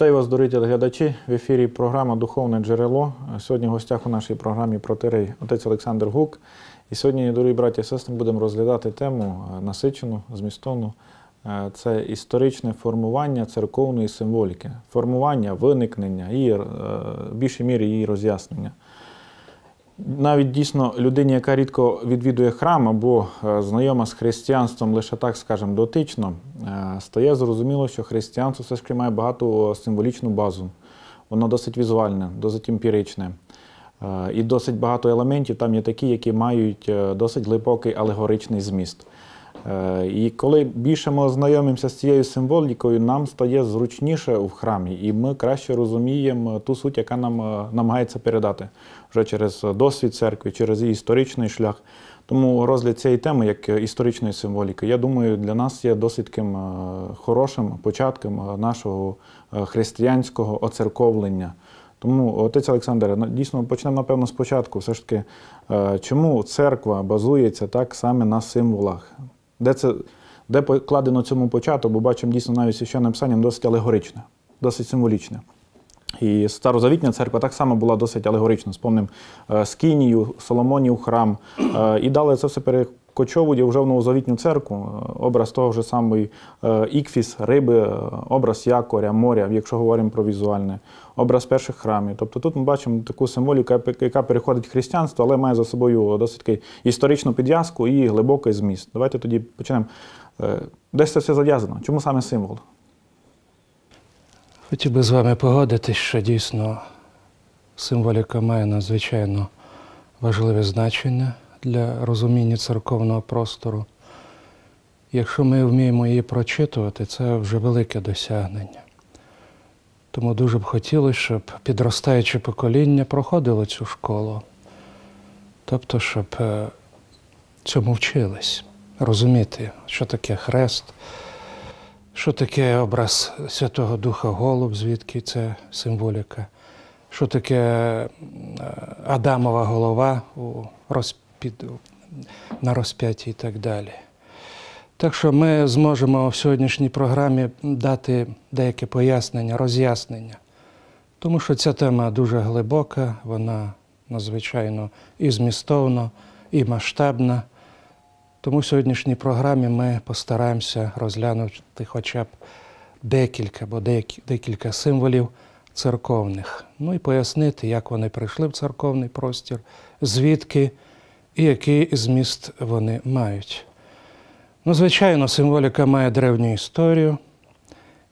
Вітаю вас, дорогі глядачі. В ефірі програма Духовне джерело. Сьогодні в гостях у нашій програмі протирей отець Олександр Гук. І сьогодні, дорогі браті і сестри, будемо розглядати тему е, насичену, змістовну. Е, це історичне формування церковної символіки, формування, виникнення, і е, в більшій мірі її роз'яснення навіть дійсно людині, яка рідко відвідує храм або е, знайома з християнством лише так, скажімо, дотично, е, стає зрозуміло, що християнство все ж таки має багато символічну базу. Воно досить візуальне, досить емпіричне. Е, і досить багато елементів там є такі, які мають досить глибокий алегоричний зміст. Е, і коли більше ми ознайомимося з цією символікою, нам стає зручніше в храмі, і ми краще розуміємо ту суть, яка нам е, намагається передати вже через досвід церкви, через її історичний шлях. Тому розгляд цієї теми, як історичної символіки, я думаю, для нас є досить е, хорошим початком нашого християнського оцерковлення. Тому, отець Олександр, дійсно почнемо, напевно, спочатку. Все ж таки, чому церква базується так саме на символах? де це де покладено цьому початок, бо бачимо дійсно навіть священним писанням досить алегоричне, досить символічне. І старозавітня церква так само була досить алегорична. Спомним е, Скінію, Соломонів храм. Е, і далі це все Кочоводі вже в новозавітню церкву, е, образ того ж самий е, ікфіс, риби, е, образ якоря, моря, якщо говоримо про візуальне, образ перших храмів. Тобто тут ми бачимо таку символіку, яка переходить в християнство, але має за собою досить таки історичну підв'язку і глибокий зміст. Давайте тоді почнемо. Де це все зав'язано? Чому саме символ? Хотів би з вами погодитись, що дійсно символіка має надзвичайно важливе значення для розуміння церковного простору. Якщо ми вміємо її прочитувати, це вже велике досягнення. Тому дуже б хотілося, щоб підростаюче покоління проходило цю школу, тобто, щоб е, цьому вчились, розуміти, що таке хрест, що таке образ Святого Духа Голуб, звідки це символіка, що таке е, Адамова голова у розп'ятті під на розп'яті і так далі. Так що ми зможемо в сьогоднішній програмі дати деяке пояснення, роз'яснення, тому що ця тема дуже глибока, вона надзвичайно і змістовна, і масштабна. Тому в сьогоднішній програмі ми постараємося розглянути хоча б декілька або декілька символів церковних, ну і пояснити, як вони прийшли в церковний простір, звідки і який зміст вони мають. Ну, Звичайно, символіка має древню історію.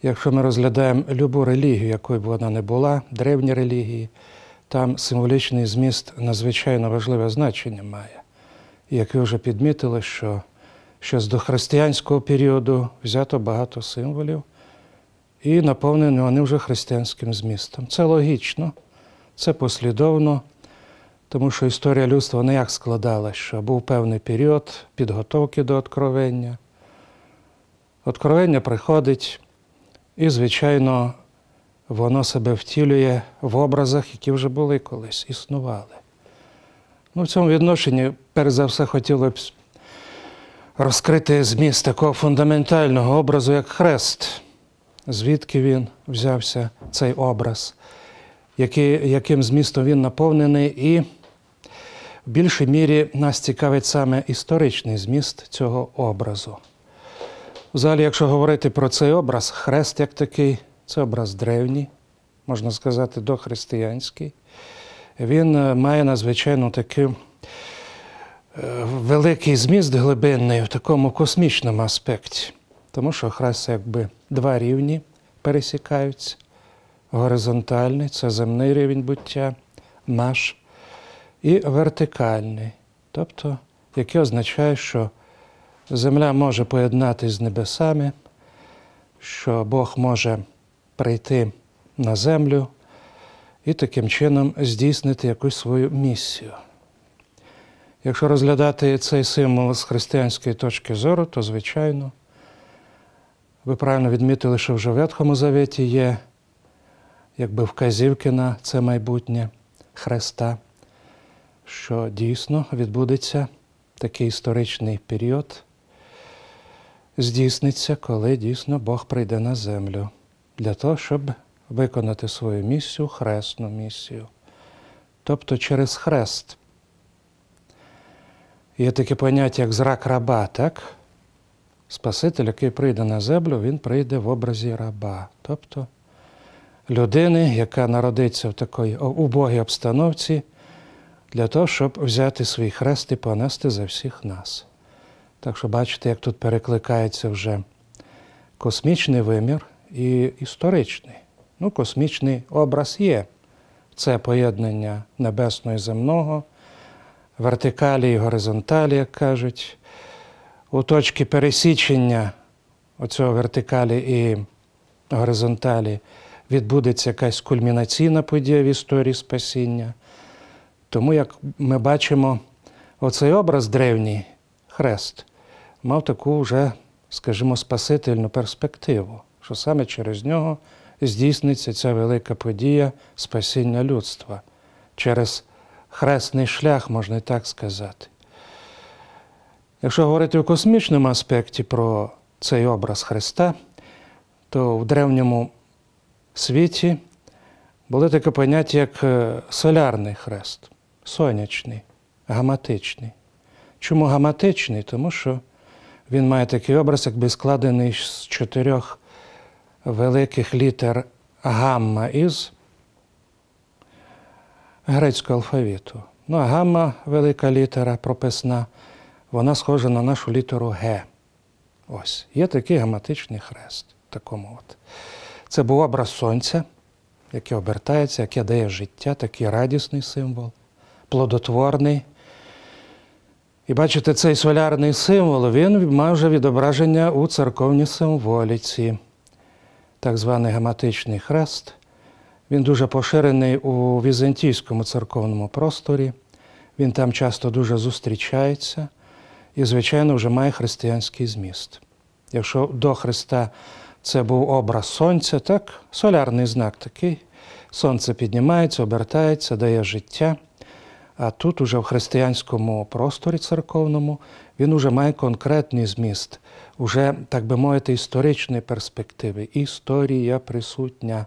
Якщо ми розглядаємо любу релігію, якою б вона не була, древні релігії, там символічний зміст надзвичайно важливе значення має. І як ви вже підмітили, що ще з дохристиянського періоду взято багато символів і наповнені вони вже християнським змістом. Це логічно, це послідовно тому що історія людства не як складалась, що був певний період підготовки до откровення. Откровення приходить, і, звичайно, воно себе втілює в образах, які вже були колись, існували. Ну, В цьому відношенні, перш за все, хотілося б розкрити зміст такого фундаментального образу, як хрест, звідки він взявся цей образ, яким змістом він наповнений. і в більшій мірі нас цікавить саме історичний зміст цього образу. Взагалі, якщо говорити про цей образ, хрест як такий, це образ древній, можна сказати, дохристиянський, він е, має надзвичайно таку е, великий зміст глибинний в такому космічному аспекті. Тому що хрест якби два рівні пересікаються. Горизонтальний це земний рівень буття, наш і вертикальний, тобто, яке означає, що земля може поєднатися з небесами, що Бог може прийти на землю і таким чином здійснити якусь свою місію. Якщо розглядати цей символ з християнської точки зору, то, звичайно, ви правильно відмітили, що вже в Ветхому Завіті є, якби вказівки на це майбутнє Христа що дійсно відбудеться такий історичний період, здійсниться, коли дійсно Бог прийде на землю для того, щоб виконати свою місію, хресну місію, тобто через хрест. Є таке поняття, як зрак раба, так? Спаситель, який прийде на землю, він прийде в образі раба, тобто людини, яка народиться в такій убогій обстановці для того, щоб взяти свій хрест і понести за всіх нас. Так що бачите, як тут перекликається вже космічний вимір і історичний. Ну, Космічний образ є. Це поєднання небесного і земного, вертикалі і горизонталі, як кажуть. У точки пересічення оцього вертикалі і горизонталі відбудеться якась кульмінаційна подія в історії спасіння. Тому, як ми бачимо, оцей образ древній хрест мав таку вже, скажімо, спасительну перспективу, що саме через нього здійсниться ця велика подія спасіння людства через хресний шлях, можна і так сказати. Якщо говорити у космічному аспекті про цей образ Христа, то в древньому світі було таке поняття як е, солярний хрест сонячний, гаматичний. Чому гаматичний? Тому що він має такий образ, якби складений з чотирьох великих літер гамма із грецького алфавіту. Ну, а гамма, велика літера прописна, вона схожа на нашу літеру Г. Ось, є такий гаматичний хрест. такому от. Це був образ сонця, яке обертається, яке дає життя, такий радісний символ плодотворний. І бачите, цей солярний символ він мав вже відображення у церковній символіці, так званий гематичний хрест. Він дуже поширений у візантійському церковному просторі, він там часто дуже зустрічається і, звичайно, вже має християнський зміст. Якщо до Христа це був образ Сонця, так, солярний знак такий. Сонце піднімається, обертається, дає життя. А тут, уже в християнському просторі церковному, він уже має конкретний зміст, уже, так би мовити, історичної перспективи. Історія присутня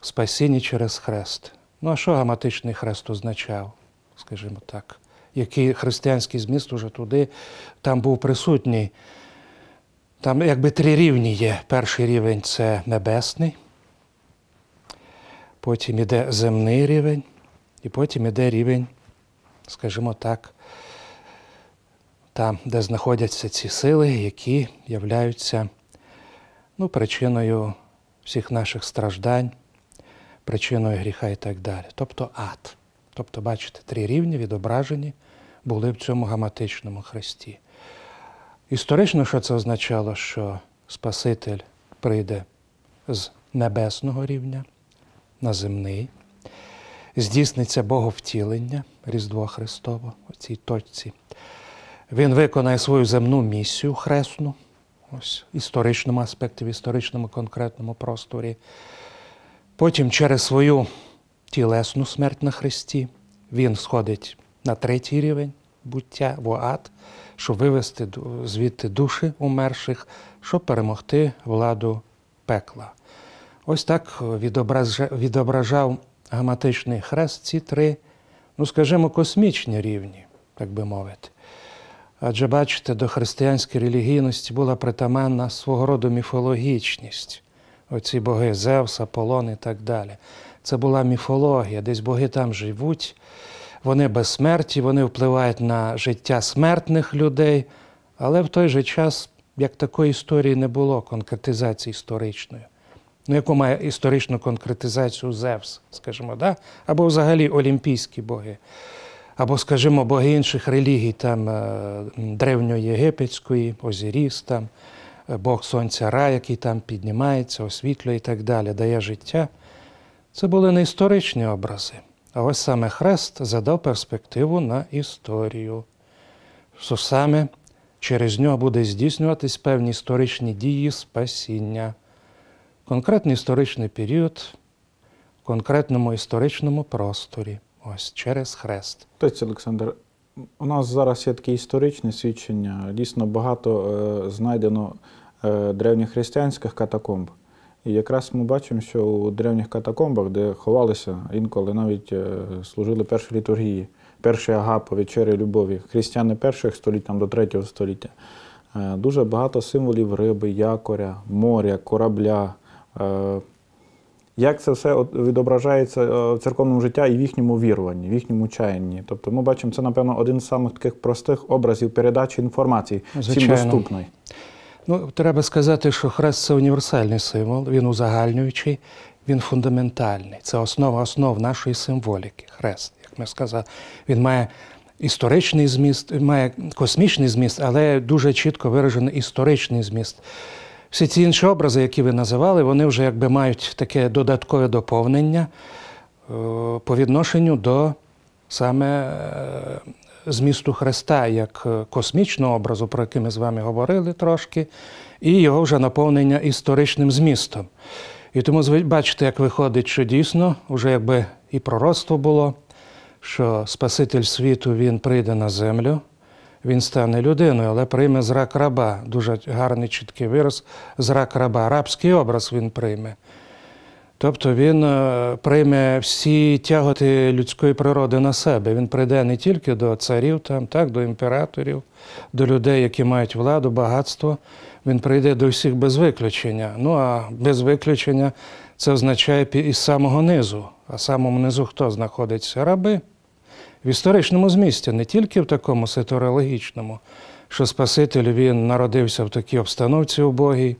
в спасінні через хрест. Ну а що гаматичний хрест означав, скажімо так, який християнський зміст уже туди там був присутній? Там якби три рівні є. Перший рівень це небесний, потім іде земний рівень. І потім іде рівень, скажімо так, там, де знаходяться ці сили, які являються ну, причиною всіх наших страждань, причиною гріха і так далі. Тобто ад. Тобто, бачите, три рівні відображені були в цьому гаматичному хресті. Історично, що це означало, що Спаситель прийде з небесного рівня на земний здійсниться Боговтілення Різдво Христово у цій точці. Він виконає свою земну місію хресну, ось в історичному аспекті, в історичному конкретному просторі. Потім через свою тілесну смерть на Христі він сходить на третій рівень буття в ад, щоб вивести звідти душі умерших, щоб перемогти владу пекла. Ось так відображав гаматичний хрест, ці три, ну скажімо, космічні рівні, так би мовити. Адже, бачите, до християнської релігійності була притаманна свого роду міфологічність. Оці боги Зевс, Аполлон і так далі. Це була міфологія, десь боги там живуть, вони безсмерті, вони впливають на життя смертних людей, але в той же час, як такої історії не було, конкретизації історичної ну, яку має історичну конкретизацію Зевс, скажімо, да? або взагалі олімпійські боги, або, скажімо, боги інших релігій, там е, древньоєгипетської, Озіріс, там, е, Бог Сонця Ра, який там піднімається, освітлює і так далі, дає життя. Це були не історичні образи. А ось саме Хрест задав перспективу на історію. Що саме через нього буде здійснюватись певні історичні дії спасіння конкретний історичний період в конкретному історичному просторі, ось через хрест. Отець Олександр, у нас зараз є такі історичні свідчення. Дійсно, багато е, знайдено е, древньохристиянських катакомб. І якраз ми бачимо, що у древніх катакомбах, де ховалися інколи навіть е, служили перші літургії, перші агапи, вечері любові, християни перших століть там, до третього століття. Е, дуже багато символів риби, якоря, моря, корабля, Е, як це все відображається е, в церковному житті і в їхньому віруванні, в їхньому чаянні? Тобто ми бачимо, це, напевно, один з самих таких простих образів передачі інформації, Звичайно. всім доступної. Ну, треба сказати, що хрест це універсальний символ, він узагальнюючий, він фундаментальний. Це основа основ нашої символіки. Хрест, як ми сказали, він має історичний зміст, має космічний зміст, але дуже чітко виражений історичний зміст. Всі ці інші образи, які ви називали, вони вже якби мають таке додаткове доповнення е, по відношенню до саме е, змісту Христа як е, космічного образу, про який ми з вами говорили трошки, і його вже наповнення історичним змістом. І тому бачите, як виходить, що дійсно вже якби і пророцтво було, що Спаситель світу він прийде на землю він стане людиною, але прийме зрак раба. Дуже гарний чіткий вираз, зрак раба. Рабський образ він прийме. Тобто він е, прийме всі тяготи людської природи на себе. Він прийде не тільки до царів, там, так, до імператорів, до людей, які мають владу, багатство. Він прийде до всіх без виключення. Ну а без виключення це означає із самого низу. А самому низу хто знаходиться? Раби в історичному змісті, не тільки в такому сеторологічному, що Спаситель він народився в такій обстановці убогій,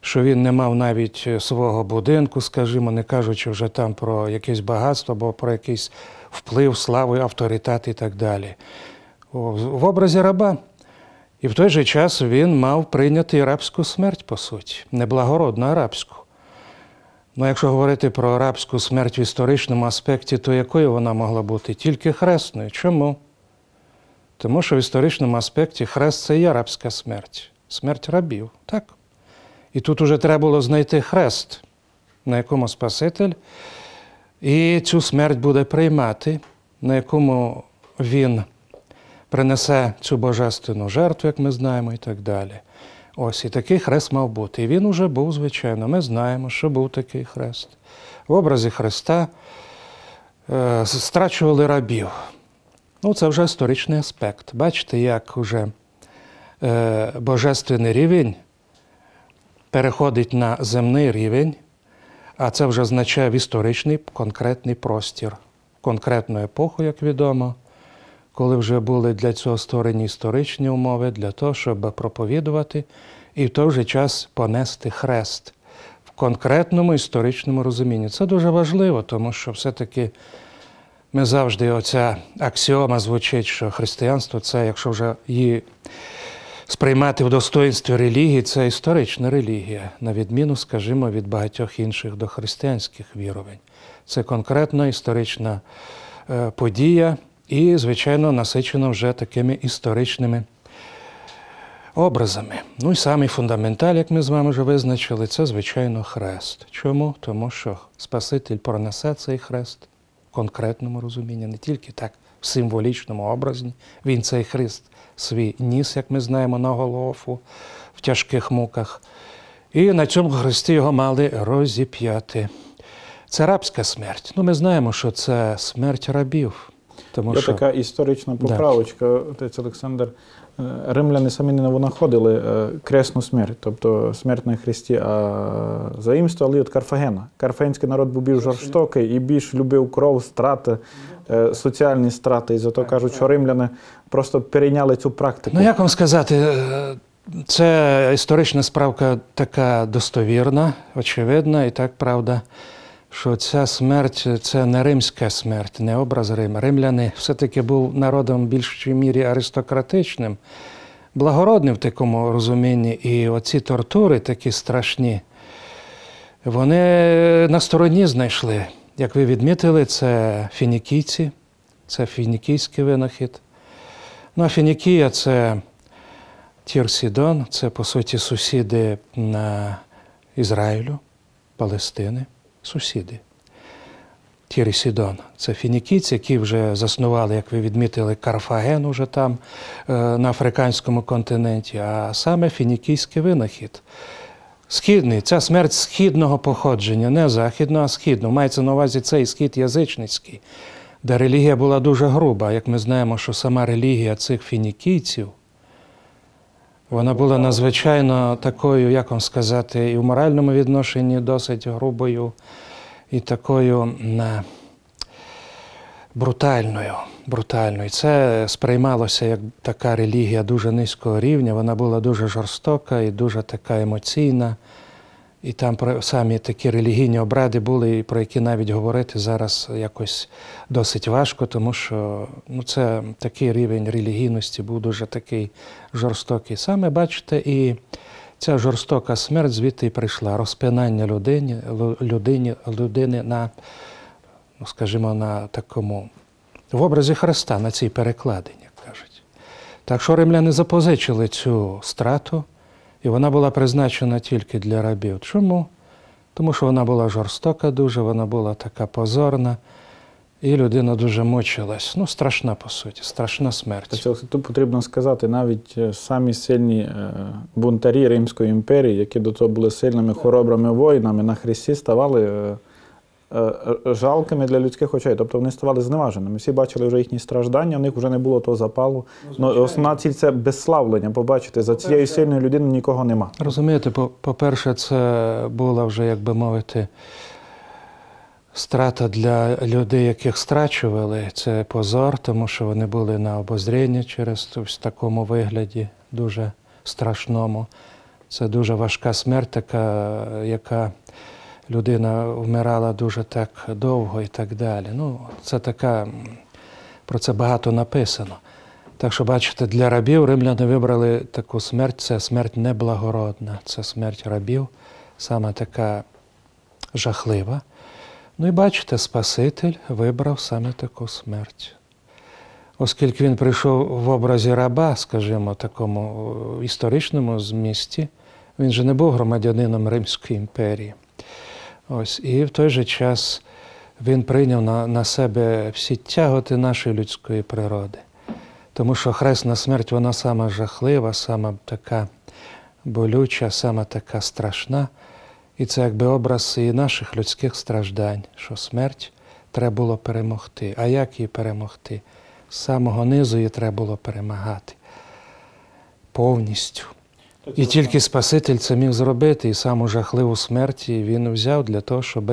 що він не мав навіть е, свого будинку, скажімо, не кажучи вже там про якесь багатство або про якийсь вплив, славу, авторитет і так далі. В образі раба. І в той же час він мав прийняти рабську смерть, по суті, неблагородну арабську. Ну, якщо говорити про арабську смерть в історичному аспекті, то якою вона могла бути? Тільки хресною. Чому? Тому що в історичному аспекті хрест це і арабська смерть, смерть рабів. Так? І тут уже треба було знайти хрест, на якому Спаситель, і цю смерть буде приймати, на якому він принесе цю божественну жертву, як ми знаємо, і так далі. Ось і такий хрест мав бути. І він уже був, звичайно. Ми знаємо, що був такий хрест. В образі Христа е, страчували рабів. Ну, Це вже історичний аспект. Бачите, як уже е, божественний рівень переходить на земний рівень, а це вже означає в історичний конкретний простір, конкретну епоху, як відомо коли вже були для цього створені історичні умови, для того, щоб проповідувати і в той же час понести хрест в конкретному історичному розумінні. Це дуже важливо, тому що все-таки ми завжди оця аксіома звучить, що християнство це, якщо вже її сприймати в достоинстві релігії, це історична релігія, на відміну, скажімо, від багатьох інших дохристиянських вірувань. Це конкретна історична е, подія і, звичайно, насичено вже такими історичними образами. Ну і самий фундаменталь, як ми з вами вже визначили, це, звичайно, хрест. Чому? Тому що Спаситель пронесе цей хрест в конкретному розумінні, не тільки так в символічному образі. Він цей хрест свій ніс, як ми знаємо, на Голофу в тяжких муках. І на цьому хресті його мали розіп'яти. Це рабська смерть. Ну, Ми знаємо, що це смерть рабів. Тому Є що... така історична поправочка, отець Олександр. Е, римляни самі не винаходили е, кресну смерть, тобто смерть на Христі, а заїмствували від Карфагена. Карфагенський народ був більш жорстокий і більш любив кров, страти, е, соціальні страти. І зато кажуть, що римляни просто перейняли цю практику. Ну як вам сказати, це історична справка така достовірна, очевидна і так правда що ця смерть це не римська смерть, не образ Рима. Римляни все-таки був народом в більшій мірі аристократичним, благородним в такому розумінні. І оці тортури такі страшні, вони на стороні знайшли. Як ви відмітили, це фінікійці, це фінікійський винахід. Ну, а Фінікія це Тірсідон, це, по суті, сусіди на Ізраїлю, Палестини сусіди. Тірі Сідон це фінікійці, які вже заснували, як ви відмітили, Карфаген уже там е, на африканському континенті, а саме фінікійський винахід. Східний, ця смерть східного походження, не західного, а східного. Мається на увазі цей схід язичницький, де релігія була дуже груба, як ми знаємо, що сама релігія цих фінікійців. Вона була надзвичайно такою, як вам сказати, і в моральному відношенні досить грубою, і такою е, брутальною. брутальною. Це сприймалося як така релігія дуже низького рівня. Вона була дуже жорстока і дуже така емоційна. І там самі такі релігійні обради були, про які навіть говорити зараз якось досить важко, тому що ну, це такий рівень релігійності був дуже такий жорстокий. Саме бачите, і ця жорстока смерть звідти і прийшла. Розпинання людині, людині, людини на, ну, скажімо, на такому в образі Христа на цій перекладині, як кажуть. Так що римляни запозичили цю страту. І вона була призначена тільки для рабів. Чому? Тому що вона була жорстока дуже, вона була така позорна, і людина дуже мучилась. Ну, страшна, по суті, страшна смерть. Це тут потрібно сказати, навіть е, самі сильні е, бунтарі Римської імперії, які до того були сильними хоробрими воїнами, на хресті, ставали. Е, Е, е, жалкими для людських очей. Тобто вони ставали зневаженими. Всі бачили вже їхні страждання, у них вже не було того запалу. Ну, ну Основна ціль це безславлення, побачити, за цією сильною людиною нікого нема. Розумієте, по-перше, це була вже, як би мовити, Страта для людей, яких страчували, це позор, тому що вони були на обозрінні через в такому вигляді, дуже страшному. Це дуже важка смерть, така, яка людина вмирала дуже так довго і так далі. Ну, це така, про це багато написано. Так що, бачите, для рабів римляни вибрали таку смерть, це смерть неблагородна, це смерть рабів, саме така жахлива. Ну і бачите, Спаситель вибрав саме таку смерть. Оскільки він прийшов в образі раба, скажімо, такому е, історичному змісті, він же не був громадянином Римської імперії. Ось, І в той же час він прийняв на на себе всі тяготи нашої людської природи. Тому що хресна смерть, вона сама жахлива, сама така болюча, сама така страшна. І це якби образ і наших людських страждань, що смерть треба було перемогти. А як її перемогти? З самого низу її треба було перемагати повністю. І тільки Спаситель це міг зробити, і саму жахливу смерті він взяв для того, щоб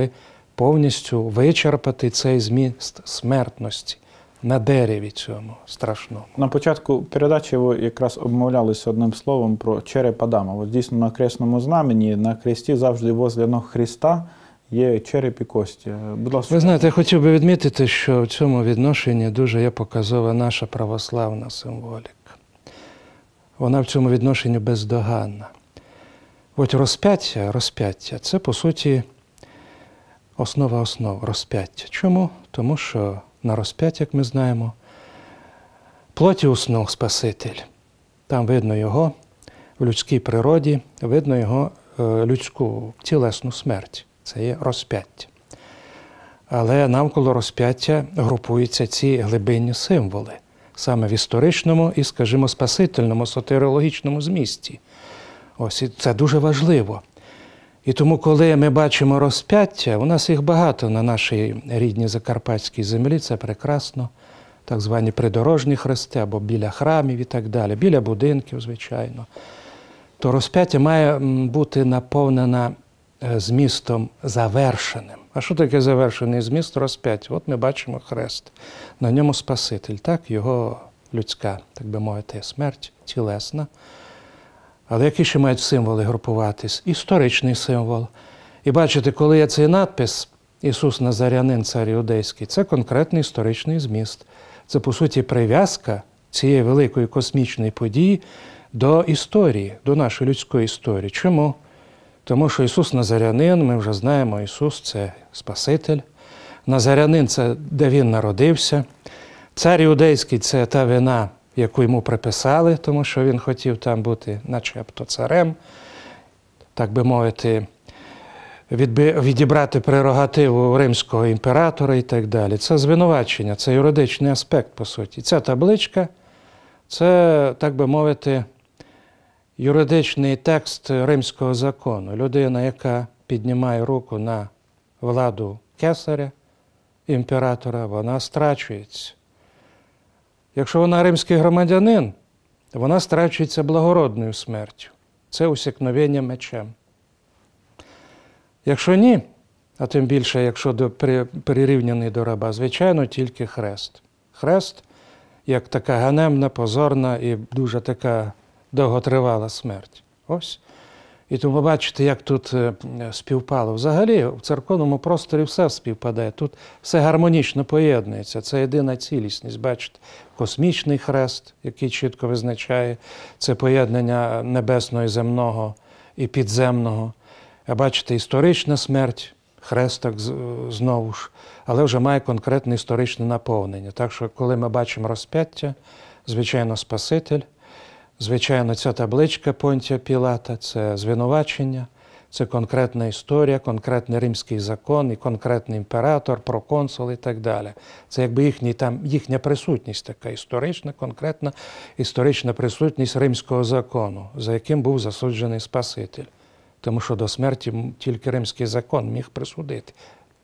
повністю вичерпати цей зміст смертності на дереві цьому страшному. На початку передачі ви якраз обмовлялися одним словом про череп Адама. От дійсно на кресному знамені, на кресті завжди возле ног Христа є череп і кості. Будь ласка. Ви знаєте, я хотів би відмітити, що в цьому відношенні дуже є показова наша православна символіка вона в цьому відношенні бездоганна. От розп'яття, розп'яття це по суті основа основ розп'яття. Чому? Тому що на розп'ять, як ми знаємо, плоті уснув Спаситель. Там видно його в людській природі, видно його е, людську тілесну смерть. Це є розп'яття. Але навколо розп'яття групуються ці глибинні символи саме в історичному і, скажімо, спасительному, сотирологічному змісті. Ось і це дуже важливо. І тому, коли ми бачимо розп'яття, у нас їх багато на нашій рідній закарпатській землі, це прекрасно, так звані придорожні хрести або біля храмів і так далі, біля будинків, звичайно, то розп'яття має бути наповнене е, змістом завершеним. А що таке завершений зміст? Розп'ять. От ми бачимо хрест. На ньому Спаситель, так, його людська, так би мовити, смерть тілесна. Але які ще мають символи групуватись? Історичний символ. І бачите, коли є цей надпис Ісус Назарянин, цар іудейський, це конкретний історичний зміст. Це, по суті, прив'язка цієї великої космічної події до історії, до нашої людської історії. Чому? Тому що Ісус Назарянин, ми вже знаємо, Ісус це Спаситель. Назарянин це де Він народився. Цар Іудейський це та вина, яку йому приписали, тому що він хотів там бути, начебто царем, так би мовити, відібрати прерогативу римського імператора і так далі. Це звинувачення, це юридичний аспект, по суті. Ця табличка це, так би мовити, юридичний текст римського закону. Людина, яка піднімає руку на владу кесаря, імператора, вона страчується. Якщо вона римський громадянин, вона страчується благородною смертю. Це усікновення мечем. Якщо ні, а тим більше, якщо до, при, прирівняний до раба, звичайно, тільки хрест. Хрест як така ганемна, позорна і дуже така довготривала смерть. Ось. І тому бачите, як тут е, співпало. Взагалі, в церковному просторі все співпадає. Тут все гармонічно поєднується. Це єдина цілісність. Бачите, космічний хрест, який чітко визначає це поєднання небесного і земного і підземного. А бачите, історична смерть, хресток знову ж, але вже має конкретне історичне наповнення. Так що, коли ми бачимо розп'яття, звичайно, Спаситель. Звичайно, ця табличка Понтія Пілата це звинувачення, це конкретна історія, конкретний римський закон і конкретний імператор, проконсул і так далі. Це якби їхні, там, їхня присутність, така історична, конкретна історична присутність римського закону, за яким був засуджений Спаситель. Тому що до смерті тільки римський закон міг присудити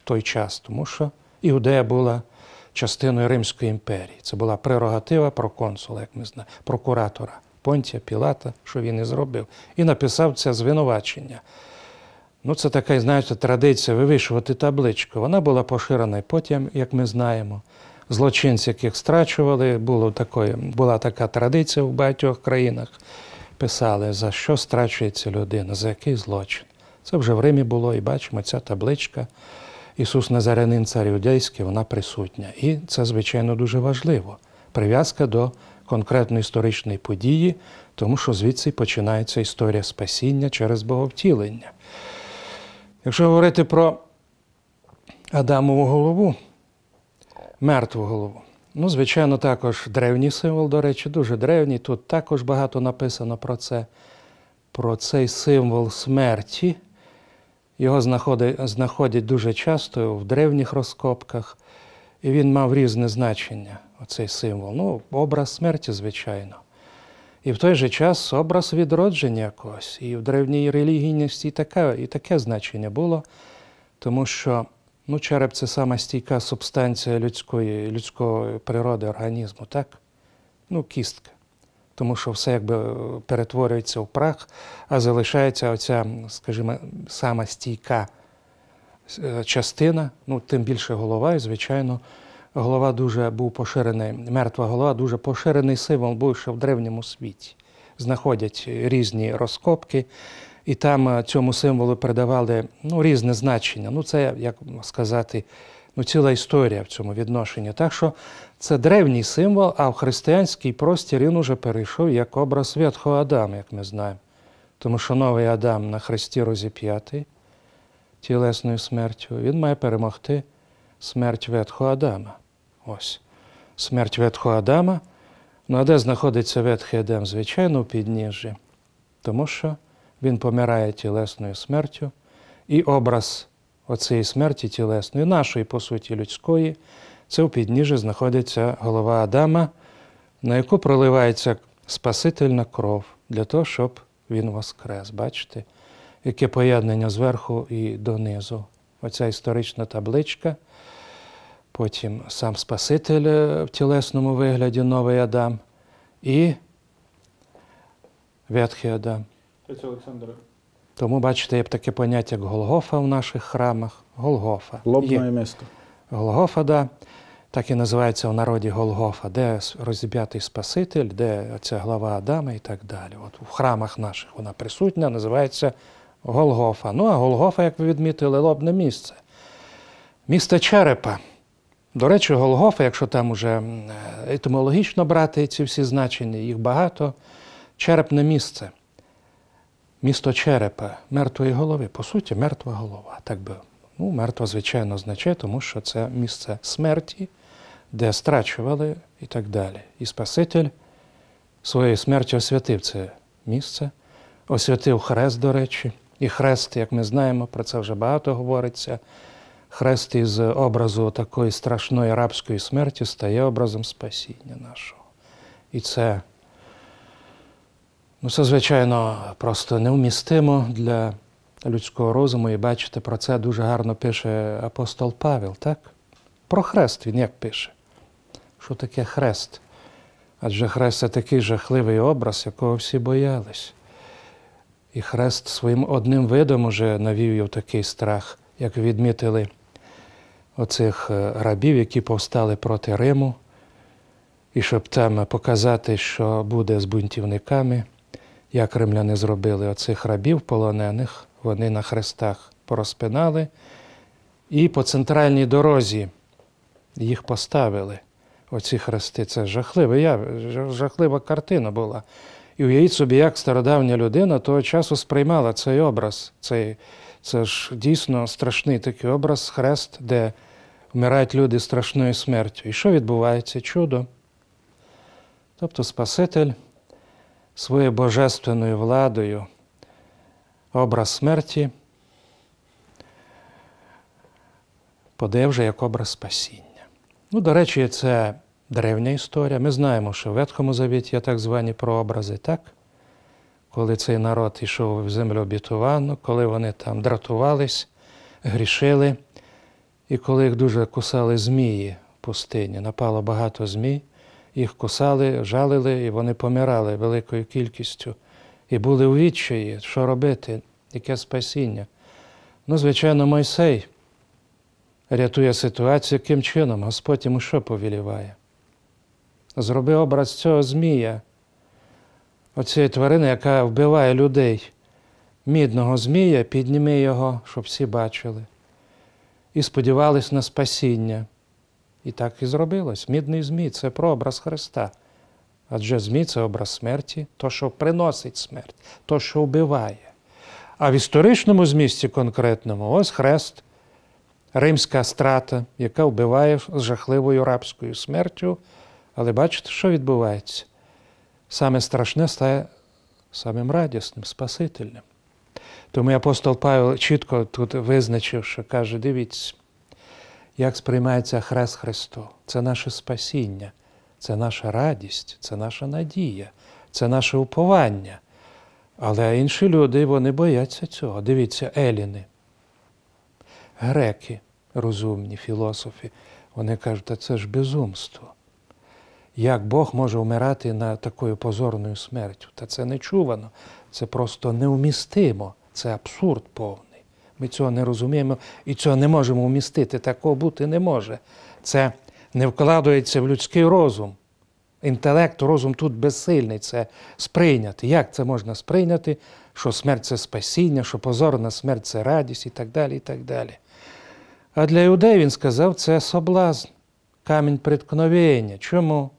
той час, тому що іудея була. Частиною Римської імперії це була прерогатива проконсула, як ми знаємо, прокуратора. Понтія, Пілата, що він і зробив, і написав це звинувачення. Ну, Це така, знаєте, традиція вивішувати табличку. Вона була поширена потім, як ми знаємо. Злочинці, яких страчували, було такої, була така традиція в багатьох країнах. Писали, за що страчується людина, за який злочин. Це вже в Римі було, і бачимо, ця табличка. Ісус Назарянин, цар юдейський, вона присутня. І це, звичайно, дуже важливо. Прив'язка до конкретно історичної події, тому що звідси починається історія спасіння через боговтілення. Якщо говорити про Адамову голову, мертву голову, ну, звичайно, також древній символ, до речі, дуже древній. Тут також багато написано про це, про цей символ смерті. Його знаходять дуже часто в древніх розкопках. І він мав різне значення, оцей символ. Ну, образ смерті, звичайно. І в той же час образ відродження якогось. І в древній релігійності і таке, і таке значення було, тому що ну, череп це сама стійка субстанція людської, людської природи, організму, так? Ну, кістка. Тому що все якби перетворюється в прах, а залишається оця, скажімо, сама стійка Е, частина, ну тим більше голова, і звичайно, голова дуже був поширений, мертва голова дуже поширений символ, був ще в древньому світі. Знаходять різні розкопки, і там е, цьому символу передавали ну, різне значення. Ну, це, як сказати, ну, ціла історія в цьому відношенні. Так що це древній символ, а в християнський простір він уже перейшов як образ святого Адама, як ми знаємо. Тому що новий Адам на хресті розіп'ятий тілесною смертю, він має перемогти смерть ветхого Адама. Ось. Смерть ветхого Адама. Ну а де знаходиться ветхий Адам? Звичайно, у підніжжі, тому що він помирає тілесною смертю, і образ оцієї смерті тілесної, нашої, по суті, людської, це у підніжжі знаходиться голова Адама, на яку проливається спасительна кров для того, щоб він воскрес. Бачите? яке поєднання зверху і донизу. Оця історична табличка. Потім сам Спаситель е, в тілесному вигляді Новий Адам і Ветхий Адам. Олександр. Тому, бачите, є таке поняття, як Голгофа в наших храмах. Голгофа. Лобне місто. Голгофа, да. так і називається в народі Голгофа, де розіб'ятий Спаситель, де ця глава Адама і так далі. От В храмах наших вона присутня, називається Голгофа. Ну, а Голгофа, як ви відмітили, лобне місце. Місто Черепа. До речі, Голгофа, якщо там уже е, етимологічно брати ці всі значення, їх багато. Черепне місце. Місто черепа, мертвої голови. По суті, мертва голова. Так би, ну, мертва, звичайно, означає, тому що це місце смерті, де страчували і так далі. І Спаситель своєю смертю освятив це місце, освятив хрест, до речі. І хрест, як ми знаємо, про це вже багато говориться. Хрест із образу такої страшної рабської смерті стає образом спасіння нашого. І це, ну, це, звичайно, просто невмістимо для людського розуму. І бачите, про це дуже гарно пише апостол Павел, так? Про хрест він як пише. Що таке хрест? Адже хрест це такий жахливий образ, якого всі боялись. І хрест своїм одним видом уже навів його такий страх, як відмітили оцих е, рабів, які повстали проти Риму, і щоб там показати, що буде з бунтівниками, як римляни зробили оцих рабів полонених, вони на хрестах порозпинали і по центральній дорозі їх поставили. Оці хрести це жахливе, жахлива картина була. І уявіть собі, як стародавня людина того часу сприймала цей образ. Цей, Це ж дійсно страшний такий образ, хрест, де вмирають люди страшною смертю. І що відбувається? Чудо. Тобто Спаситель своєю божественною владою, образ смерті, подає вже як образ спасіння. Ну, до речі, це древня історія. Ми знаємо, що в Ветхому Завіті є так звані прообрази, так? коли цей народ йшов в землю обітувану, коли вони там дратувались, грішили, і коли їх дуже кусали змії в пустині, напало багато змій, їх кусали, жалили, і вони помирали великою кількістю. І були у відчаї, що робити, яке спасіння. Ну, звичайно, Мойсей рятує ситуацію, яким чином Господь йому що повіліває? зроби образ цього змія, оцієї тварини, яка вбиває людей, мідного змія, підніми його, щоб всі бачили. І сподівались на спасіння. І так і зробилось. Мідний змій це прообраз Христа. Адже змій це образ смерті, то, що приносить смерть, то, що вбиває. А в історичному змісті конкретному ось хрест, римська страта, яка вбиває жахливою рабською смертю але бачите, що відбувається? Саме страшне стає самим радісним, спасительним. Тому апостол Павел чітко тут визначив, що каже: дивіться, як сприймається Хрест Христу. Це наше спасіння, це наша радість, це наша надія, це наше уповання. Але інші люди вони бояться цього. Дивіться, Еліни, греки, розумні філософи, вони кажуть, це ж безумство як Бог може вмирати на такою позорною смертю. Та це не чувано, це просто неумістимо. це абсурд повний. Ми цього не розуміємо і цього не можемо вмістити. Такого бути не може. Це не вкладається в людський розум. Інтелект, розум тут безсильний, це сприйняти. Як це можна сприйняти, що смерть це спасіння, що позорна смерть це радість і так далі. і так далі. А для іудеїв він сказав, це соблазн, камінь приткновення. Чому?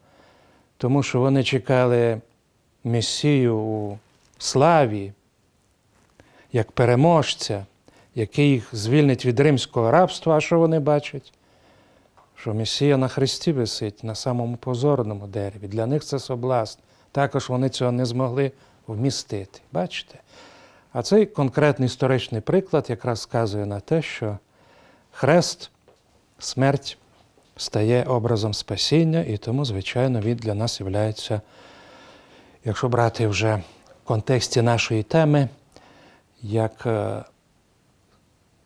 тому що вони чекали Месію у славі, як переможця, який їх звільнить від римського рабства, а що вони бачать? Що Месія на Христі висить на самому позорному дереві. Для них це соблазн. Також вони цього не змогли вмістити. Бачите? А цей конкретний історичний приклад якраз вказує на те, що хрест, смерть стає образом спасіння, і тому, звичайно, він для нас є, якщо брати вже в контексті нашої теми, як е,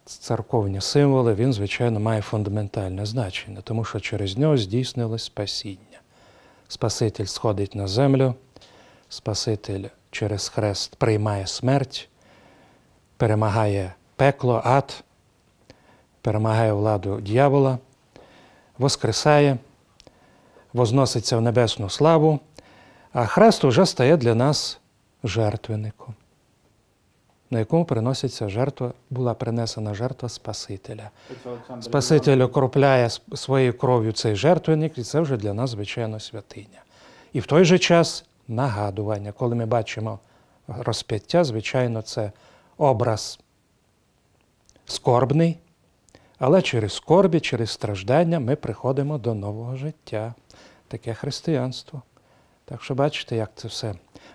церковні символи, він, звичайно, має фундаментальне значення, тому що через нього здійснилось спасіння. Спаситель сходить на землю, Спаситель через хрест приймає смерть, перемагає пекло, ад, перемагає владу дьявола воскресає, возноситься в небесну славу, а хрест уже стає для нас жертвенником, на якому приноситься жертва, була принесена жертва Спасителя. Спаситель окропляє своєю кров'ю цей жертвенник, і це вже для нас, звичайно, святиня. І в той же час нагадування, коли ми бачимо розп'яття, звичайно, це образ скорбний. Але через скорбі, через страждання ми приходимо до нового життя, таке християнство. Так що бачите, як це все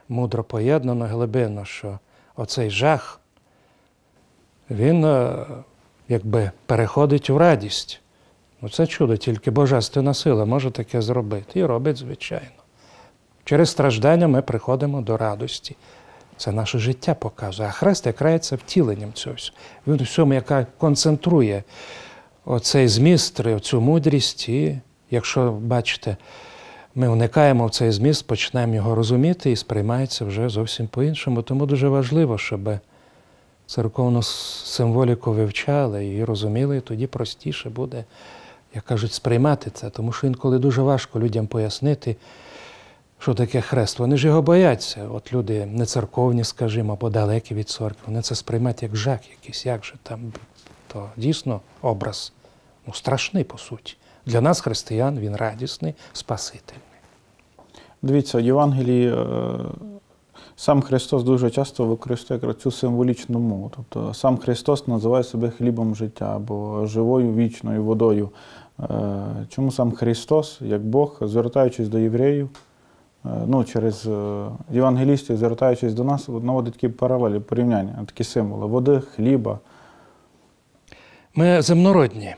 мудро поєднано, глибинно, що оцей жах, він е, якби переходить в радість. Ну Це чудо, тільки божественна сила може таке зробити. І робить, звичайно. Через страждання ми приходимо до радості. Це наше життя показує. А хрест якраз втіленням цього. Він всьому, яка концентрує оцей зміст, цю мудрість. І якщо бачите, ми уникаємо в цей зміст, починаємо його розуміти і сприймається вже зовсім по-іншому. Тому дуже важливо, щоб церковну символіку вивчали і розуміли, і тоді простіше буде, як кажуть, сприймати це, тому що інколи дуже важко людям пояснити. Що таке хрест? Вони ж його бояться. От люди не церковні, скажімо, або далекі від церкви, вони це сприймають як жах якийсь, як же там. То дійсно образ ну, страшний, по суті. Для нас, християн, він радісний, спасительний. Дивіться, в Євангелії е, сам Христос дуже часто використовує цю символічну мову. Тобто сам Христос називає себе хлібом життя або живою вічною водою. Е, чому сам Христос, як Бог, звертаючись до євреїв? Е, ну, через е, євангелістів, звертаючись до нас, наводить такі паралелі, порівняння, такі символи води, хліба. Ми земнородні.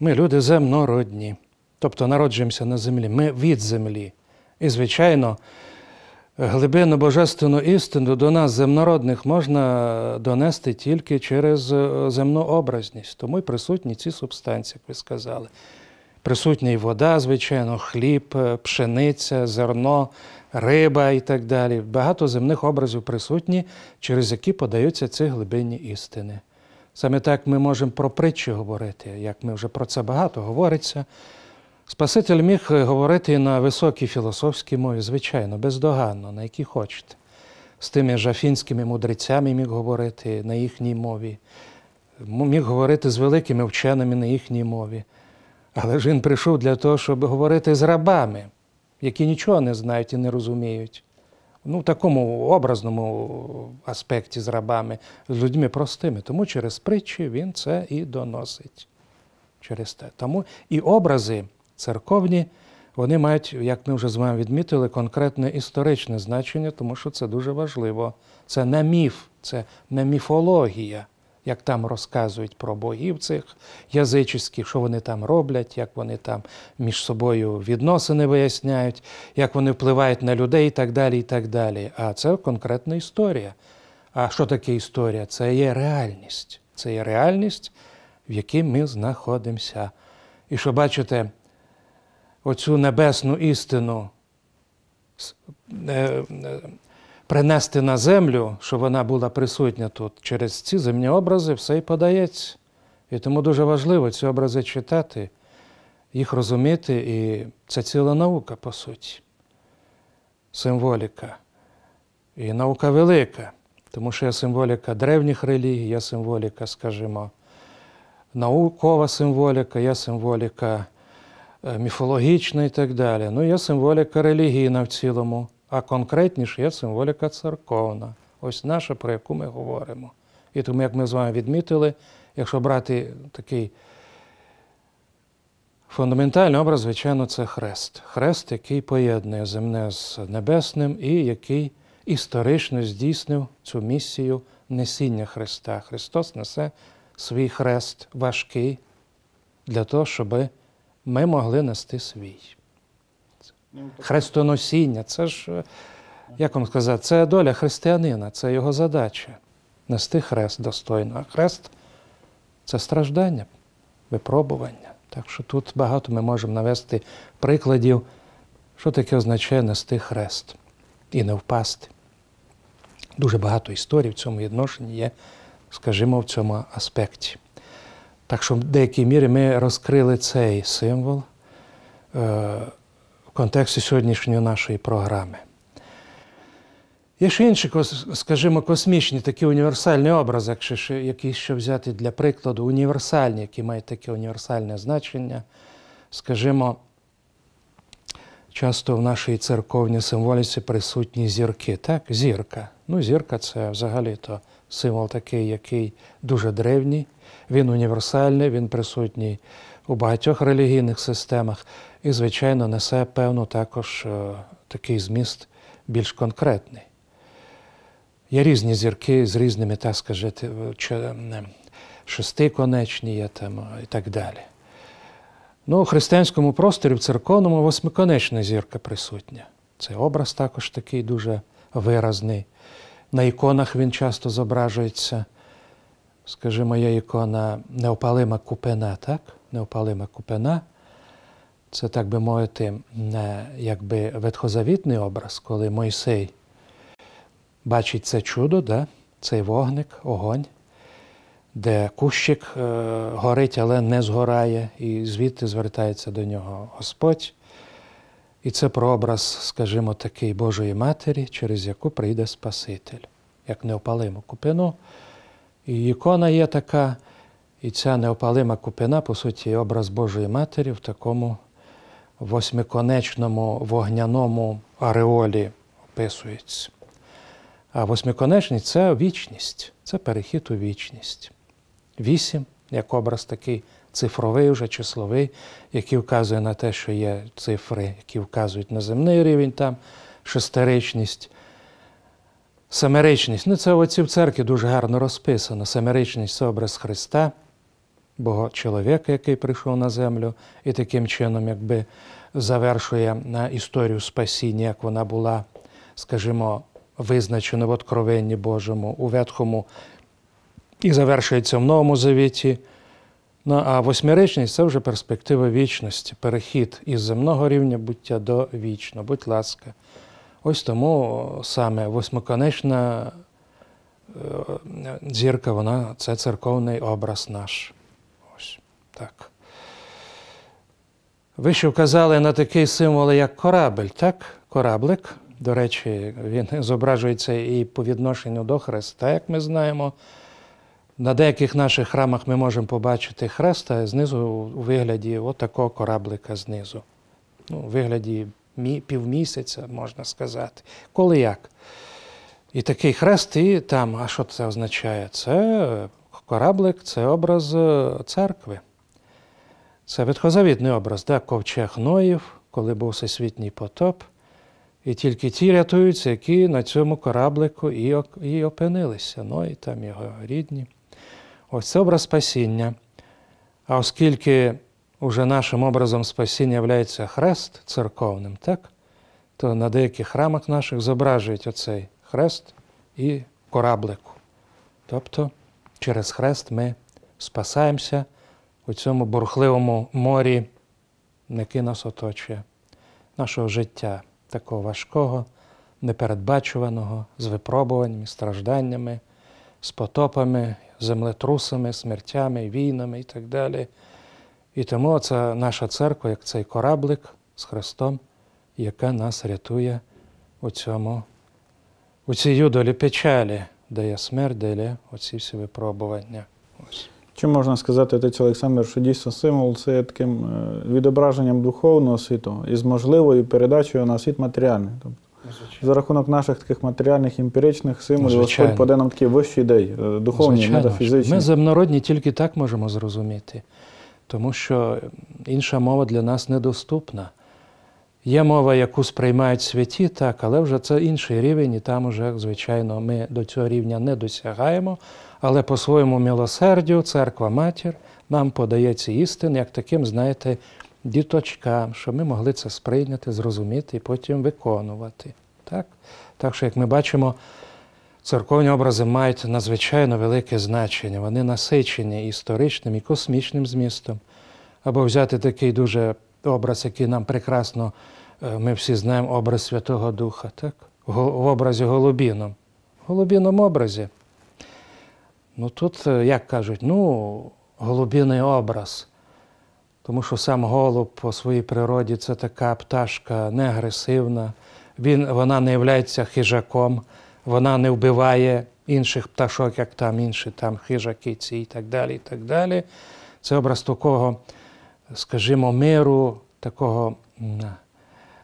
Ми люди земнородні. Тобто народжуємося на землі. Ми від землі. І, звичайно, глибину божественну істину до нас, земнородних, можна донести тільки через е, земну образність. Тому й присутні ці субстанції, як ви сказали присутня і вода, звичайно, хліб, е, пшениця, зерно, риба і так далі. Багато земних образів присутні, через які подаються ці глибинні істини. Саме так ми можемо про притчі говорити, як ми вже про це багато говориться. Спаситель міг е, говорити на високій філософській мові, звичайно, бездоганно, на якій хочете. З тими жафінськими мудрецями міг говорити на їхній мові, міг говорити з великими вченими на їхній мові. Але ж він прийшов для того, щоб говорити з рабами, які нічого не знають і не розуміють. Ну, в такому образному аспекті з рабами, з людьми простими. Тому через притчі він це і доносить. Через те. Тому і образи церковні, вони мають, як ми вже з вами відмітили, конкретне історичне значення, тому що це дуже важливо. Це не міф, це не міфологія як там розказують про богів цих язичівських, що вони там роблять, як вони там між собою відносини виясняють, як вони впливають на людей і так далі. і так далі. А це конкретна історія. А що таке історія? Це є реальність. Це є реальність, в якій ми знаходимося. І що бачите, оцю небесну істину е, е, принести на землю, щоб вона була присутня тут, через ці земні образи все і подається. І тому дуже важливо ці образи читати, їх розуміти, і це ціла наука, по суті, символіка. І наука велика, тому що є символіка древніх релігій, є символіка, скажімо, наукова символіка, є символіка е, міфологічна і так далі. Ну, є символіка релігійна в цілому а конкретніше є символіка церковна, ось наша, про яку ми говоримо. І тому, як ми з вами відмітили, якщо брати такий фундаментальний образ, звичайно, це хрест. Хрест, який поєднує земне з небесним і який історично здійснив цю місію несіння Христа. Христос несе свій хрест важкий для того, щоб ми могли нести свій. Хрестоносіння це ж, е, як вам сказати, це доля християнина, це його задача нести хрест достойно. А хрест це страждання, випробування. Так що тут багато ми можемо навести прикладів, що таке означає нести хрест і не впасти. Дуже багато історій в цьому відношенні є, скажімо, в цьому аспекті. Так що, в деякій мірі ми розкрили цей символ. Е, в контексті сьогоднішньої нашої програми. Є ще інші, скажімо, космічні такі універсальні образи, якщо якісь що взяти для прикладу, універсальні, які мають таке універсальне значення, скажімо, часто в нашій церковній символіці присутні зірки, так? Зірка. Ну, зірка це взагалі-то символ такий, який дуже древній, він універсальний, він присутній у багатьох релігійних системах, і, звичайно, несе певну також е, такий зміст більш конкретний. Є різні зірки з різними, так скажете, шестиконечні є там е, і так далі. Ну, У християнському просторі в церковному восьмиконечна зірка присутня. Це образ також такий дуже виразний. На іконах він часто зображується. Скажімо, є ікона неопалима купина, так? неопалима купина. Це, так би мовити, якби ветхозавітний образ, коли Мойсей бачить це чудо, да? цей вогник, огонь, де кущик е, горить, але не згорає, і звідти звертається до нього Господь. І це прообраз, скажімо такий, Божої Матері, через яку прийде Спаситель, як неопалиму купину. І ікона є така. І ця неопалима купина, по суті, образ Божої Матері в такому восьмиконечному вогняному ареолі описується. А восьмиконечність це вічність, це перехід у вічність. Вісім, як образ такий цифровий, вже числовий, який вказує на те, що є цифри, які вказують на земний рівень, там шестеричність. Семеричність, ну це оці в церкві дуже гарно розписано. Семеричність це образ Христа. Бога чоловіка, який прийшов на землю, і таким чином, якби завершує на е, історію спасіння, як вона була, скажімо, визначена в Откровенні Божому, у Ветхому і завершується в Новому Завіті. Ну, а восьмиречність це вже перспектива вічності, перехід із земного рівня буття до вічного, будь ласка. Ось тому саме восьмиконечна е, е, зірка, вона це церковний образ наш так. Ви ще вказали на такий символ, як корабль, так? Кораблик. До речі, він зображується і по відношенню до хреста, як ми знаємо. На деяких наших храмах ми можемо побачити хреста знизу у вигляді отакого кораблика знизу. Ну, У вигляді півмісяця, можна сказати. Коли як? І такий хрест, і там, а що це означає? Це кораблик, це образ е, церкви. Це ветхозавітний образ, де ковчег Ноїв, коли був всесвітній потоп. І тільки ті рятуються, які на цьому кораблику і опинилися, ну і там його рідні. Ось це образ спасіння. А оскільки уже нашим образом спасіння є хрест церковним, так, то на деяких храмах наших зображують оцей хрест і кораблику. Тобто через хрест ми спасаємося у цьому бурхливому морі, яке нас оточує, нашого життя, такого важкого, непередбачуваного, з випробуваннями, стражданнями, з потопами, землетрусами, смертями, війнами і так далі. І тому це наша церква, як цей кораблик з Христом, яка нас рятує у цьому, у цій юдолі печалі, де є смерть, де є оці всі випробування. Ось. Чи можна сказати, отець Олександр, що дійсно символ це є таким е, відображенням духовного світу і з можливою передачею на світ матеріальний. Тобто, Звичайно. За рахунок наших таких матеріальних імпіричних символів Господь поде нам такі вищі ідеї, е, духовні, метафізичні. Ми земнородні тільки так можемо зрозуміти, тому що інша мова для нас недоступна. Є мова, яку сприймають святі, так, але вже це інший рівень, і там уже, звичайно, ми до цього рівня не досягаємо. Але по своєму милосердю церква матір нам подає ці істини, як таким, знаєте, діточкам, щоб ми могли це сприйняти, зрозуміти і потім виконувати. Так, так що, як ми бачимо, церковні образи мають надзвичайно велике значення. Вони насичені історичним і космічним змістом. Або взяти такий дуже образ, який нам прекрасно, е, ми всі знаємо, образ Святого Духа, так? в образі Голубіном. В голубіному образі. Ну тут, е, як кажуть, ну, голубіний образ. Тому що сам голуб по своїй природі це така пташка не агресивна, Він, вона не являється хижаком, вона не вбиває інших пташок, як там інші там хижаки ці і так далі. і так далі. Це образ такого скажімо, миру, такого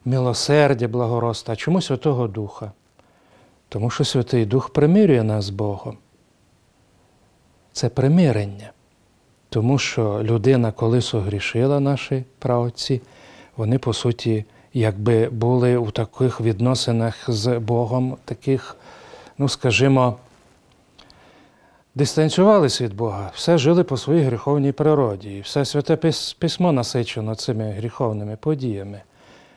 милосердя, благороста. А чому Святого Духа? Тому що Святий Дух примирює нас з Богом. Це примирення. Тому що людина, коли согрішила наші праотці, вони, по суті, якби були у таких відносинах з Богом, таких, ну скажімо, дистанціювалися від Бога, все жили по своїй гріховній природі, і все святе письмо насичено цими гріховними подіями.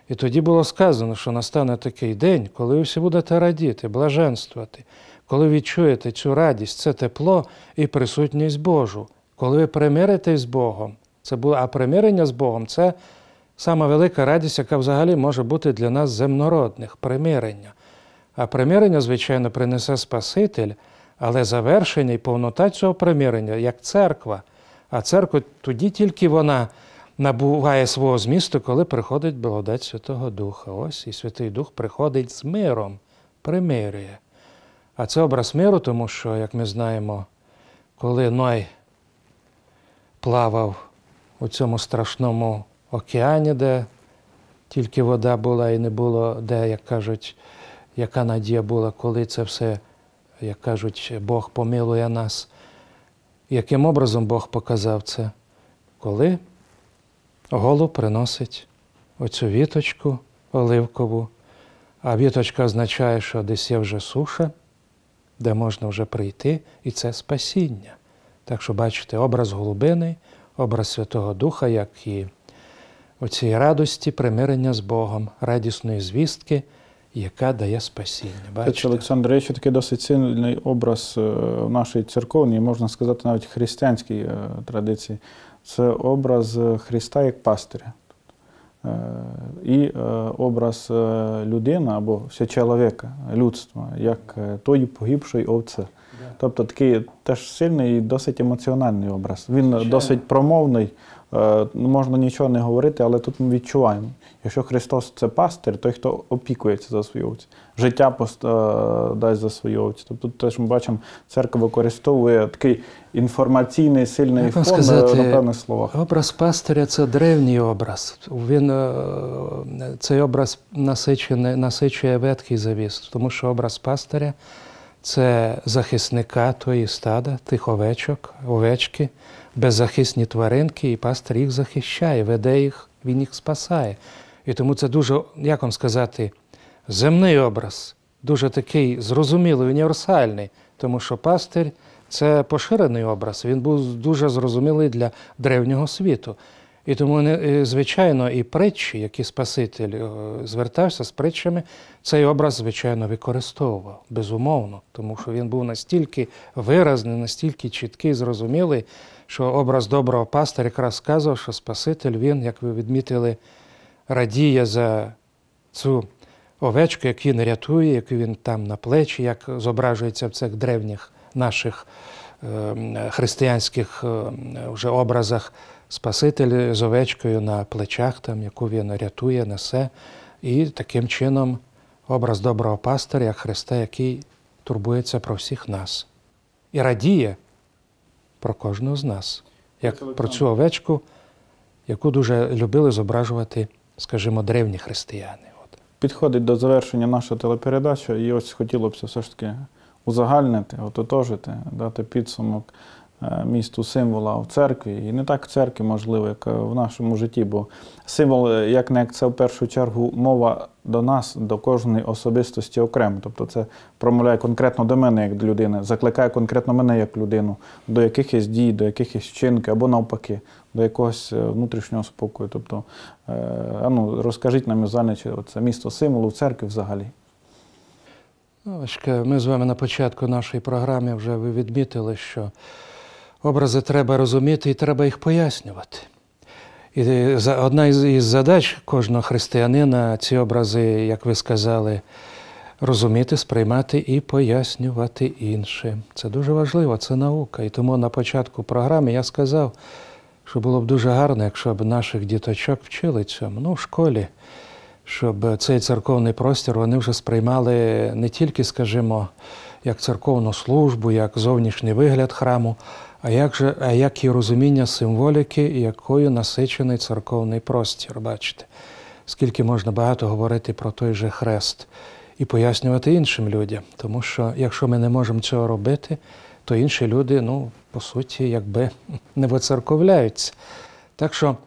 І тоді було сказано, що настане такий день, коли ви всі будете радіти, блаженствувати, коли відчуєте цю радість, це тепло і присутність Божу, коли ви примиритесь з Богом. Це було, А примирення з Богом це сама велика радість, яка взагалі може бути для нас земнородних примирення. А примирення, звичайно, принесе Спаситель але завершення і повнота цього примирення як церква. А церква тоді тільки вона набуває свого змісту, коли приходить благодать Святого Духа. Ось і Святий Дух приходить з миром, примирює. А це образ миру, тому що, як ми знаємо, коли Ной плавав у цьому страшному океані, де тільки вода була і не було, де, як кажуть, яка надія була, коли це все як кажуть, Бог помилує нас. Яким образом Бог показав це? Коли голуб приносить оцю віточку оливкову, а віточка означає, що десь є вже суша, де можна вже прийти, і це спасіння. Так що, бачите, образ голубини, образ Святого Духа, як і оцій радості, примирення з Богом, радісної звістки яка дає спасіння. Бачите? Олександр, є ще такий досить сильний образ е, в нашій церковній, можна сказати, навіть християнській е, традиції. Це образ е, Христа як пастиря. І образ людини або все чоловіка, людства, як тої погибшої овце. Тобто такий теж сильний і досить емоціональний образ. Він Звичайно. досить промовний, е, можна нічого не говорити, але тут ми відчуваємо. Якщо Христос це пастир, той, хто опікується за свої овці, життя е, дасть за свої овці. Тобто тут теж ми бачимо, церква використовує такий інформаційний, сильний Як фон е, сказати, на певних словах. Образ пастиря це древній образ. Він Цей образ насичений, насичує ветхий завіс, тому що образ пастиря це захисника тої стада, тих овечок, овечки, беззахисні тваринки, і пастир їх захищає, веде їх, він їх спасає. І тому це дуже, як вам сказати, земний образ, дуже такий зрозумілий, універсальний, тому що пастир це поширений образ, він був дуже зрозумілий для древнього світу. І тому, звичайно, і притчі, які Спаситель е, звертався з притчами, цей образ, звичайно, використовував, безумовно, тому що він був настільки виразний, настільки чіткий, зрозумілий, що образ доброго пастора якраз сказав, що Спаситель, він, як ви відмітили, радіє за цю овечку, яку він рятує, яку він там на плечі, як зображується в цих древніх наших ем, християнських е, вже образах. Спаситель з овечкою на плечах, там, яку він рятує, несе, і таким чином образ доброго пастиря Христа, який турбується про всіх нас і радіє про кожного з нас, як про цю овечку, яку дуже любили зображувати, скажімо, древні християни. Підходить до завершення наша телепередача, і ось хотілося б все ж таки узагальнити, ототожити, дати підсумок. Е, місту символа в церкві. І не так в церкві, можливо, як е, в нашому житті, бо символ, е, як не як це в першу чергу мова до нас, до кожної особистості окремо. Тобто це промовляє конкретно до мене як до людини, закликає конкретно мене як людину, до якихось дій, до якихось вчинки або навпаки, до якогось внутрішнього спокою. Тобто, а ну, розкажіть нам Юзане, чи це місто символу в церкві взагалі. Ну, ми з вами на початку нашої програми вже ви відмітили, що Образи треба розуміти і треба їх пояснювати. І е, Одна із задач кожного християнина ці образи, як ви сказали, розуміти, сприймати і пояснювати іншим. Це дуже важливо, це наука. І тому на початку програми я сказав, що було б дуже гарно, якщо б наших діточок вчили цьому, ну, в школі, щоб цей церковний простір вони вже сприймали не тільки, скажімо, як церковну службу, як зовнішній вигляд храму, а як же, а як і розуміння символіки, якою насичений церковний простір. Бачите, скільки можна багато говорити про той же хрест і пояснювати іншим людям, тому що якщо ми не можемо цього робити, то інші люди, ну, по суті, якби не вицерковляються. Так що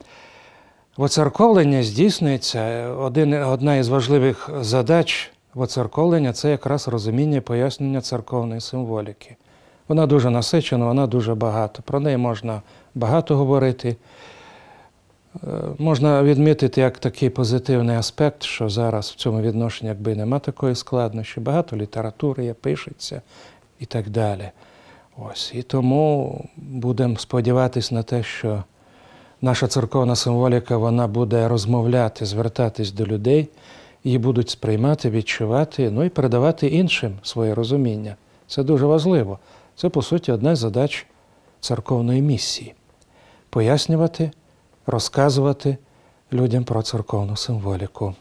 воцерковлення здійснюється один, одна із важливих задач воцерковлення це якраз розуміння і пояснення церковної символіки. Вона дуже насичена, вона дуже багата. Про неї можна багато говорити. Е, можна відмітити як такий позитивний аспект, що зараз в цьому відношенні якби нема такої складнощі, багато літератури є, пишеться і так далі. Ось. І тому будемо сподіватися на те, що наша церковна символіка вона буде розмовляти, звертатись до людей її будуть сприймати, відчувати, ну і передавати іншим своє розуміння. Це дуже важливо. Це, по суті, одна з задач церковної місії пояснювати, розказувати людям про церковну символіку.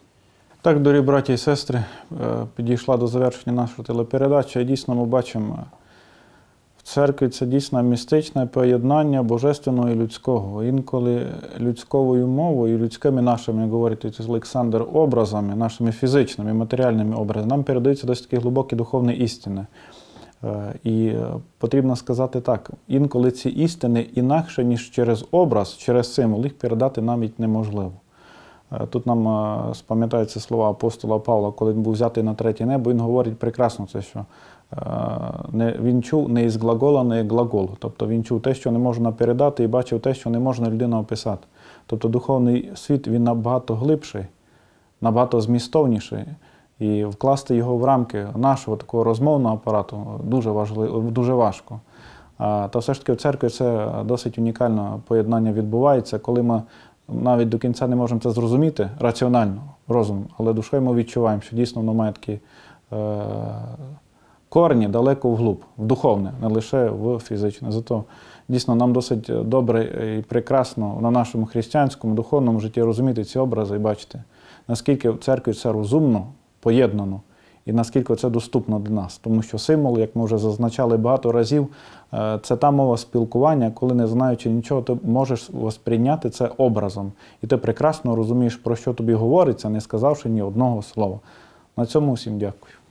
Так, дорі браті і сестри, е, підійшла до завершення нашої телепередачі. І дійсно ми бачимо церкві це дійсно містичне поєднання божественного і людського. Інколи людською мовою, людськими нашими, як говорить Олександр, образами, нашими фізичними, матеріальними образами, нам передаються досить такі глибокі духовні істини. Е, і е, потрібно сказати так: інколи ці істини інакше, ніж через образ, через символ, їх передати навіть неможливо. Е, тут нам спам'ятаються слова апостола Павла, коли він був взятий на третє небо, він говорить прекрасно це, що Е, він чув не із глагола, не глаголу. Тобто він чув те, що не можна передати, і бачив те, що не можна людина описати. Тобто духовний світ він набагато глибший, набагато змістовніший. І вкласти його в рамки нашого такого розмовного апарату дуже важливо, дуже важко. Та все ж таки в церкві це досить унікальне поєднання відбувається, коли ми навіть до кінця не можемо це зрозуміти раціонально, розум, але душою ми відчуваємо, що дійсно воно має такий. Е, Корні далеко вглуб, в духовне, не лише в фізичне. Зато дійсно нам досить добре і прекрасно на нашому християнському духовному житті розуміти ці образи і бачити, наскільки в церкві це розумно, поєднано. І наскільки це доступно для нас, тому що символ, як ми вже зазначали багато разів, е, це та мова спілкування, коли не знаючи нічого, ти можеш восприйняти це образом, і ти прекрасно розумієш, про що тобі говориться, не сказавши ні одного слова. На цьому всім дякую.